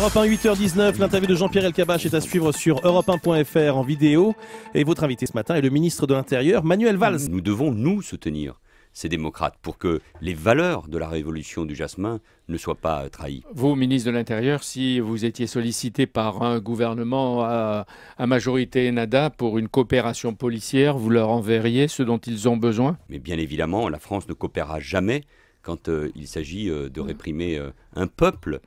Europe 1 8h19, l'interview de Jean-Pierre Elkabach est à suivre sur europe1.fr en vidéo. Et votre invité ce matin est le ministre de l'Intérieur, Manuel Valls. Nous devons nous soutenir ces démocrates pour que les valeurs de la révolution du jasmin ne soient pas euh, trahies. Vous, ministre de l'Intérieur, si vous étiez sollicité par un gouvernement à, majorité nada pour une coopération policière, vous leur enverriez ce dont ils ont besoin Mais bien évidemment, la France ne coopérera jamais quand euh, il s'agit euh, de réprimer un peuple.